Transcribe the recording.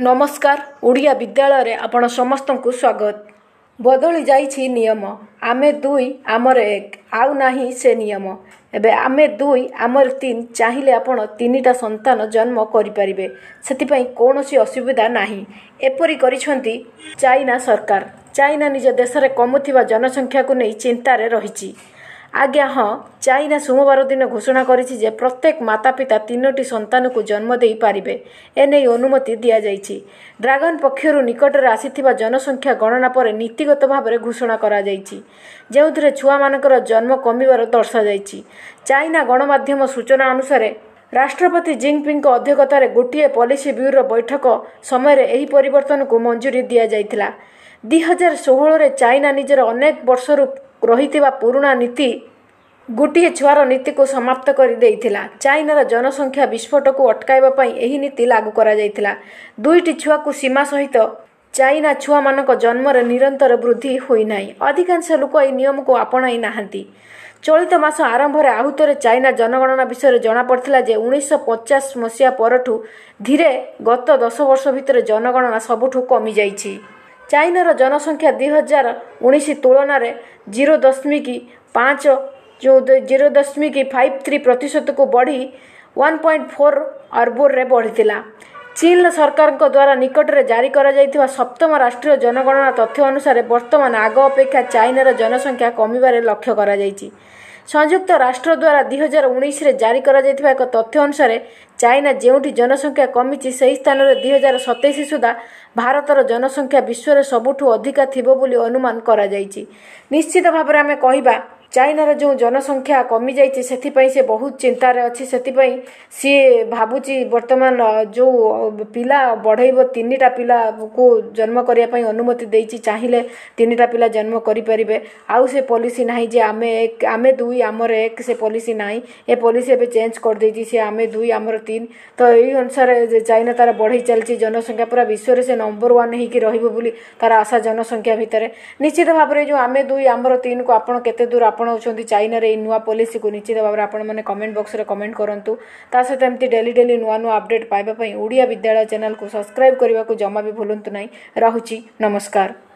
ନମସ୍କାର ଓଡ଼ିଆ ବିଦ୍ୟାଳୟରେ ଆପଣ ସମସ୍ତଙ୍କୁ ସ୍ୱାଗତ ବଦଳି ଯାଇଛି ନିୟମ ଆମେ ଦୁଇ ଆମର ଏକ ଆଉ ନାହିଁ ସେ ନିୟମ ଏବେ ଆମେ ଦୁଇ ଆମର ତିନି ଚାହିଁଲେ ଆପଣ ତିନିଟା ସନ୍ତାନ ଜନ୍ମ କରିପାରିବେ ସେଥିପାଇଁ କୌଣସି ଅସୁବିଧା ନାହିଁ ଏପରି କରିଛନ୍ତି ଚାଇନା ସରକାର ଚାଇନା ନିଜ ଦେଶରେ କମୁଥିବା ଜନସଂଖ୍ୟାକୁ ନେଇ ଚିନ୍ତାରେ ରହିଛି ଆଜ୍ଞା ହଁ ଚାଇନା ସୋମବାର ଦିନ ଘୋଷଣା କରିଛି ଯେ ପ୍ରତ୍ୟେକ ମାତା ପିତା ତିନୋଟି ସନ୍ତାନକୁ ଜନ୍ମ ଦେଇପାରିବେ ଏନେଇ ଅନୁମତି ଦିଆଯାଇଛି ଡ୍ରାଗନ୍ ପକ୍ଷରୁ ନିକଟରେ ଆସିଥିବା ଜନସଂଖ୍ୟା ଗଣନା ପରେ ନୀତିଗତ ଭାବରେ ଘୋଷଣା କରାଯାଇଛି ଯେଉଁଥିରେ ଛୁଆମାନଙ୍କର ଜନ୍ମ କମିବାର ଦର୍ଶାଯାଇଛି ଚାଇନା ଗଣମାଧ୍ୟମ ସୂଚନା ଅନୁସାରେ ରାଷ୍ଟ୍ରପତି ଜିନ୍ପିଙ୍ଗଙ୍କ ଅଧ୍ୟକ୍ଷତାରେ ଗୋଟିଏ ପଲିସି ବ୍ୟୁରୋ ବୈଠକ ସମୟରେ ଏହି ପରିବର୍ତ୍ତନକୁ ମଞ୍ଜୁରୀ ଦିଆଯାଇଥିଲା ଦୁଇ ହଜାର ଷୋହଳରେ ଚାଇନା ନିଜର ଅନେକ ବର୍ଷରୁ ରହିଥିବା ପୁରୁଣା ନୀତି ଗୋଟିଏ ଛୁଆର ନୀତିକୁ ସମାପ୍ତ କରିଦେଇଥିଲା ଚାଇନାର ଜନସଂଖ୍ୟା ବିସ୍ଫୋଟକୁ ଅଟକାଇବା ପାଇଁ ଏହି ନୀତି ଲାଗୁ କରାଯାଇଥିଲା ଦୁଇଟି ଛୁଆକୁ ସୀମା ସହିତ ଚାଇନା ଛୁଆମାନଙ୍କ ଜନ୍ମରେ ନିରନ୍ତର ବୃଦ୍ଧି ହୋଇନାହିଁ ଅଧିକାଂଶ ଲୋକ ଏହି ନିୟମକୁ ଆପଣାଇ ନାହାନ୍ତି ଚଳିତ ମାସ ଆରମ୍ଭରେ ଆହୁତରେ ଚାଇନା ଜନଗଣନା ବିଷୟରେ ଜଣାପଡ଼ିଥିଲା ଯେ ଉଣେଇଶହ ପଚାଶ ମସିହା ପରଠୁ ଧୀରେ ଗତ ଦଶ ବର୍ଷ ଭିତରେ ଜନଗଣନା ସବୁଠୁ କମିଯାଇଛି ଚାଇନାର ଜନସଂଖ୍ୟା ଦୁଇ ହଜାର ଉଣେଇଶ ତୁଳନାରେ ଜିରୋ ଦଶମିକ ପାଞ୍ଚ ଯେଉଁ ଜିରୋ ଦଶମିକ ଫାଇଭ୍ ଥ୍ରୀ ପ୍ରତିଶତକୁ ବଢ଼ି ୱାନ୍ ପଏଣ୍ଟ ଫୋର୍ ଅର୍ବୋରରେ ବଢ଼ିଥିଲା ଚୀନ ସରକାରଙ୍କ ଦ୍ୱାରା ନିକଟରେ ଜାରି କରାଯାଇଥିବା ସପ୍ତମ ରାଷ୍ଟ୍ରୀୟ ଜନଗଣନା ତଥ୍ୟ ଅନୁସାରେ ବର୍ତ୍ତମାନ ଆଗ ଅପେକ୍ଷା ଚାଇନାର ଜନସଂଖ୍ୟା କମିବାରେ ଲକ୍ଷ୍ୟ କରାଯାଇଛି ସଂଯୁକ୍ତ ରାଷ୍ଟ୍ର ଦ୍ୱାରା ଦୁଇ ହଜାର ଉଣେଇଶରେ ଜାରି କରାଯାଇଥିବା ଏକ ତଥ୍ୟ ଅନୁସାରେ ଚାଇନା ଯେଉଁଠି ଜନସଂଖ୍ୟା କମିଛି ସେହି ସ୍ଥାନରେ ଦୁଇ ହଜାର ସତେଇଶ ସୁଦ୍ଧା ଭାରତର ଜନସଂଖ୍ୟା ବିଶ୍ୱରେ ସବୁଠୁ ଅଧିକା ଥିବ ବୋଲି ଅନୁମାନ କରାଯାଇଛି ନିଶ୍ଚିତ ଭାବରେ ଆମେ କହିବା ଚାଇନାର ଯେଉଁ ଜନସଂଖ୍ୟା କମିଯାଇଛି ସେଥିପାଇଁ ସେ ବହୁତ ଚିନ୍ତାରେ ଅଛି ସେଥିପାଇଁ ସିଏ ଭାବୁଛି ବର୍ତ୍ତମାନ ଯେଉଁ ପିଲା ବଢ଼େଇବ ତିନିଟା ପିଲାକୁ ଜନ୍ମ କରିବା ପାଇଁ ଅନୁମତି ଦେଇଛି ଚାହିଁଲେ ତିନିଟା ପିଲା ଜନ୍ମ କରିପାରିବେ ଆଉ ସେ ପଲିସି ନାହିଁ ଯେ ଆମେ ଏକ ଆମେ ଦୁଇ ଆମର ଏକ ସେ ପଲିସି ନାହିଁ ଏ ପଲିସି ଏବେ ଚେଞ୍ଜ କରିଦେଇଛି ସେ ଆମେ ଦୁଇ ଆମର ତିନି ତ ଏଇ ଅନୁସାରେ ଚାଇନା ତାର ବଢ଼େଇ ଚାଲିଛି ଜନସଂଖ୍ୟା ପୁରା ବିଶ୍ୱରେ ସେ ନମ୍ବର ୱାନ୍ ହେଇକି ରହିବ ବୋଲି ତାର ଆଶା ଜନସଂଖ୍ୟା ଭିତରେ ନିଶ୍ଚିତ ଭାବରେ ଯେଉଁ ଆମେ ଦୁଇ ଆମର ତିନିକୁ ଆପଣ କେତେ ଦୂର ଆପଣ ଆପଣ ହେଉଛନ୍ତି ଚାଇନାରେ ଏଇ ନୂଆ ପଲିସିକୁ ନିଶ୍ଚିତ ଭାବରେ ଆପଣମାନେ କମେଣ୍ଟ ବକ୍ସରେ କମେଣ୍ଟ କରନ୍ତୁ ତା ସହିତ ଏମିତି ଡେଲି ଡେଲି ନୂଆ ନୂଆ ଅପଡେଟ୍ ପାଇବା ପାଇଁ ଓଡ଼ିଆ ବିଦ୍ୟାଳୟ ଚ୍ୟାନେଲକୁ ସବସ୍କ୍ରାଇବ୍ କରିବାକୁ ଜମା ବି ଭୁଲନ୍ତୁ ନାହିଁ ରହୁଛି ନମସ୍କାର